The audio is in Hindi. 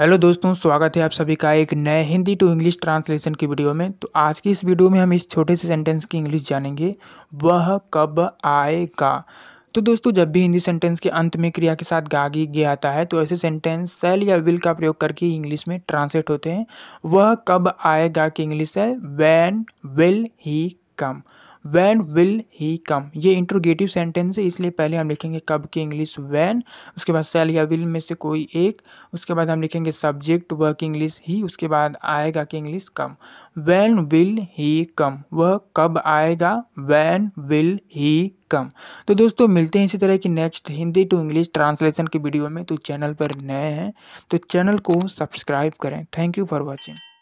हेलो दोस्तों स्वागत है आप सभी का एक नए हिंदी टू इंग्लिश ट्रांसलेशन की वीडियो में तो आज की इस वीडियो में हम इस छोटे से सेंटेंस की इंग्लिश जानेंगे वह कब आएगा तो दोस्तों जब भी हिंदी सेंटेंस के अंत में क्रिया के साथ गागी गे आता है तो ऐसे सेंटेंस सेल या विल का प्रयोग करके इंग्लिश में ट्रांसलेट होते हैं वह कब आएगा की इंग्लिश है when will he come when will he come ये इंट्रोगेटिव सेंटेंस है इसलिए पहले हम लिखेंगे कब की इंग्लिश वैन उसके बाद सेल या विल में से कोई एक उसके बाद हम लिखेंगे सब्जेक्ट वर्क इंग्लिश ही उसके बाद आएगा कि English come when will he come वह कब आएगा वैन विल ही कम तो दोस्तों मिलते हैं इसी तरह की next Hindi to English translation की वीडियो में तो चैनल पर नए हैं तो चैनल को सब्सक्राइब करें थैंक यू फॉर वॉचिंग